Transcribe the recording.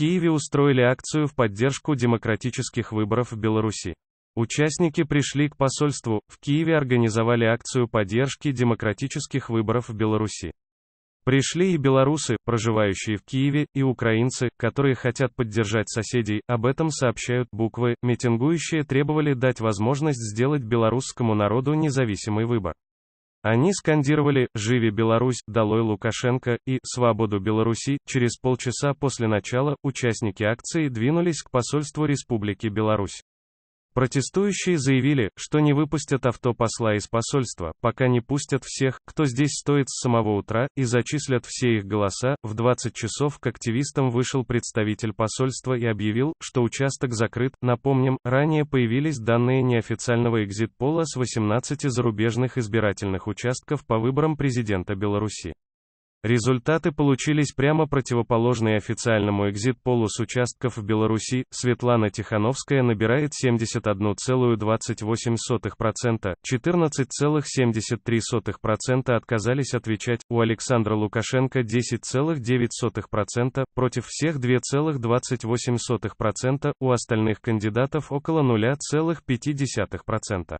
Киеве устроили акцию в поддержку демократических выборов в Беларуси. Участники пришли к посольству, в Киеве организовали акцию поддержки демократических выборов в Беларуси. Пришли и белорусы, проживающие в Киеве, и украинцы, которые хотят поддержать соседей, об этом сообщают буквы, митингующие требовали дать возможность сделать белорусскому народу независимый выбор. Они скандировали «Живи Беларусь», «Долой Лукашенко» и «Свободу Беларуси». Через полчаса после начала участники акции двинулись к посольству Республики Беларусь. Протестующие заявили, что не выпустят авто посла из посольства, пока не пустят всех, кто здесь стоит с самого утра, и зачислят все их голоса. В 20 часов к активистам вышел представитель посольства и объявил, что участок закрыт. Напомним, ранее появились данные неофициального экзит-пола с 18 зарубежных избирательных участков по выборам президента Беларуси. Результаты получились прямо противоположные официальному экзит-полу с участков в Беларуси. Светлана Тихановская набирает 71,28%, 14,73% отказались отвечать, у Александра Лукашенко 10,9%, против всех 2,28%, у остальных кандидатов около 0,5%.